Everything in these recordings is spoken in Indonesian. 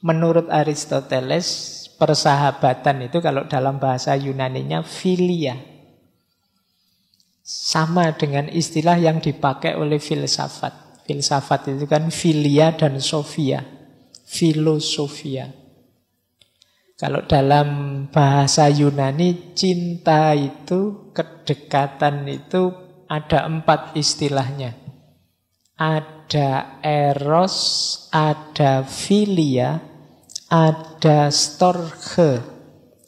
Menurut Aristoteles, persahabatan itu kalau dalam bahasa Yunaninya filia. Sama dengan istilah yang dipakai oleh filsafat. Filsafat itu kan filia dan sofia, filosofia. Kalau dalam bahasa Yunani, cinta itu, kedekatan itu ada empat istilahnya. Ada eros, ada filia, ada storge,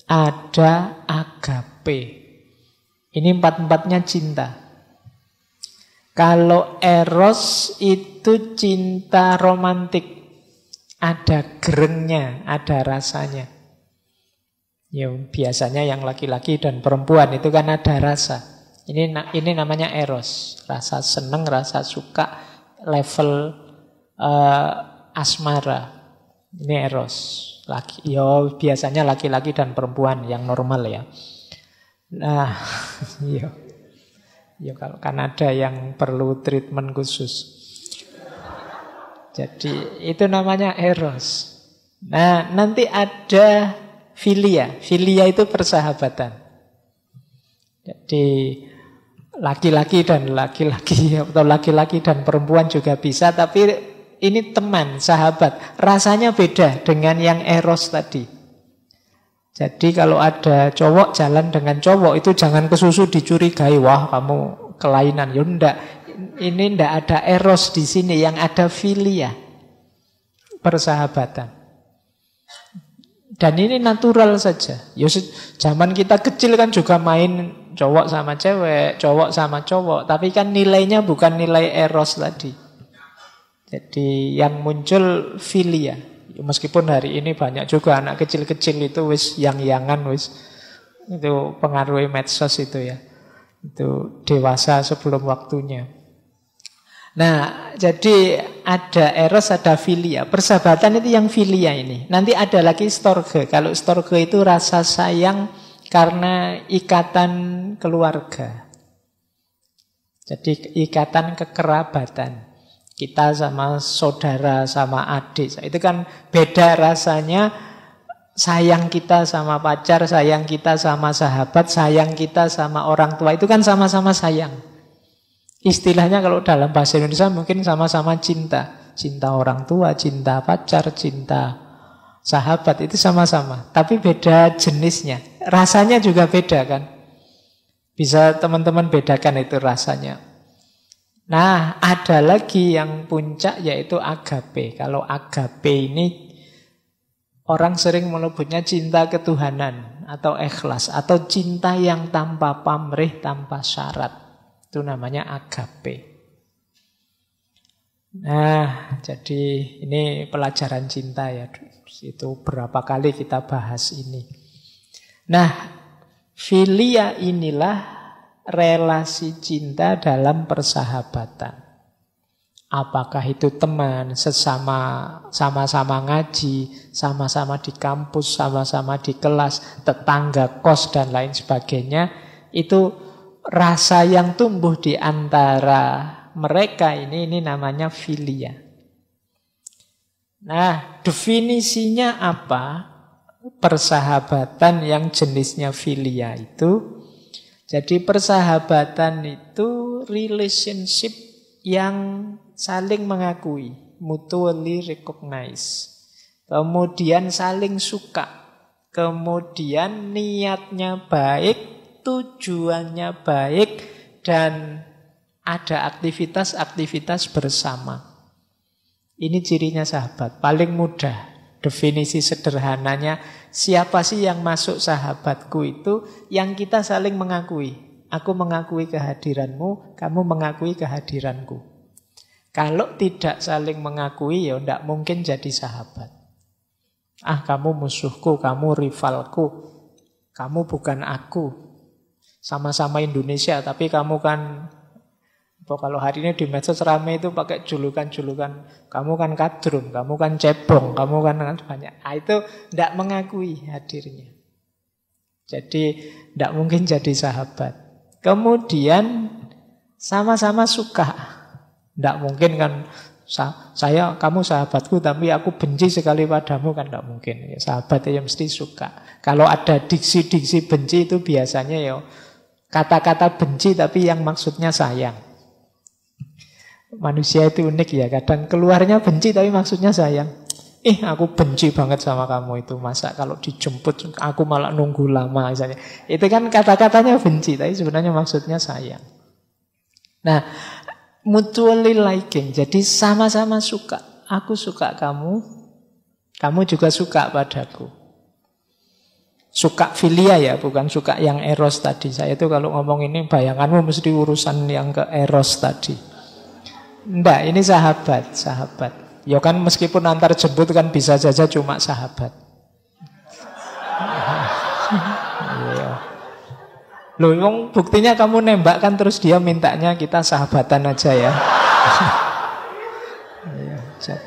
ada agape. Ini empat-empatnya cinta. Kalau eros itu cinta romantik. Ada gerengnya, ada rasanya. Ya, biasanya yang laki-laki dan perempuan itu kan ada rasa. Ini ini namanya eros, rasa seneng, rasa suka, level uh, asmara. Ini eros. Laki, yo ya, biasanya laki-laki dan perempuan yang normal ya. Nah, yo. Iya. Yo iya, kalau kan ada yang perlu treatment khusus. Jadi itu namanya eros. Nah, nanti ada filia. Filia itu persahabatan. Jadi laki-laki dan laki-laki atau laki-laki dan perempuan juga bisa, tapi ini teman, sahabat. Rasanya beda dengan yang eros tadi. Jadi kalau ada cowok jalan dengan cowok itu jangan kesusu dicurigai. Wah kamu kelainan. Ya ndak. Ini ndak ada eros di sini. Yang ada filia. Persahabatan. Dan ini natural saja. Ya, zaman kita kecil kan juga main cowok sama cewek, cowok sama cowok. Tapi kan nilainya bukan nilai eros tadi. Jadi yang muncul filia. Meskipun hari ini banyak juga anak kecil-kecil itu wis yang-yangan wis itu pengaruh medsos itu ya. Itu dewasa sebelum waktunya. Nah, jadi ada eros, ada filia. Persahabatan itu yang filia ini. Nanti ada lagi storge. Kalau storge itu rasa sayang karena ikatan keluarga. Jadi ikatan kekerabatan kita sama saudara sama adik. Itu kan beda rasanya sayang kita sama pacar, sayang kita sama sahabat, sayang kita sama orang tua. Itu kan sama-sama sayang. Istilahnya kalau dalam bahasa Indonesia mungkin sama-sama cinta. Cinta orang tua, cinta pacar, cinta sahabat itu sama-sama, tapi beda jenisnya. Rasanya juga beda kan? Bisa teman-teman bedakan itu rasanya. Nah, ada lagi yang puncak yaitu agape. Kalau agape ini orang sering menyebutnya cinta ketuhanan atau ikhlas atau cinta yang tanpa pamrih, tanpa syarat. Itu namanya agape. Nah, jadi ini pelajaran cinta ya. Itu berapa kali kita bahas ini. Nah, filia inilah relasi cinta dalam persahabatan. Apakah itu teman, sesama sama-sama ngaji, sama-sama di kampus, sama-sama di kelas, tetangga kos dan lain sebagainya, itu rasa yang tumbuh di antara mereka ini ini namanya filia. Nah, definisinya apa? Persahabatan yang jenisnya filia itu jadi persahabatan itu relationship yang saling mengakui, mutually recognize. Kemudian saling suka, kemudian niatnya baik, tujuannya baik, dan ada aktivitas-aktivitas bersama. Ini cirinya sahabat, paling mudah. Definisi sederhananya, siapa sih yang masuk sahabatku itu yang kita saling mengakui. Aku mengakui kehadiranmu, kamu mengakui kehadiranku. Kalau tidak saling mengakui, ya tidak mungkin jadi sahabat. Ah, kamu musuhku, kamu rivalku, kamu bukan aku. Sama-sama Indonesia, tapi kamu kan bahwa kalau hari ini di medsos rame itu pakai julukan-julukan kamu kan kadrum, kamu kan cebong, kamu kan, kan banyak. Nah, itu tidak mengakui hadirnya. Jadi tidak mungkin jadi sahabat. Kemudian sama-sama suka. Tidak mungkin kan saya kamu sahabatku tapi aku benci sekali padamu kan tidak mungkin ya, sahabat yang mesti suka kalau ada diksi-diksi benci itu biasanya ya kata-kata benci tapi yang maksudnya sayang Manusia itu unik ya, kadang keluarnya benci tapi maksudnya sayang. Eh, aku benci banget sama kamu itu. Masa kalau dijemput aku malah nunggu lama misalnya. Itu kan kata-katanya benci, tapi sebenarnya maksudnya sayang. Nah, mutually liking. Jadi sama-sama suka. Aku suka kamu, kamu juga suka padaku. Suka filia ya, bukan suka yang eros tadi. Saya itu kalau ngomong ini bayanganmu mesti urusan yang ke eros tadi. Enggak, ini sahabat, sahabat. Ya kan meskipun antar jemput kan bisa saja cuma sahabat. Iya. Loh, buktinya kamu nembak kan terus dia mintanya kita sahabatan aja ya.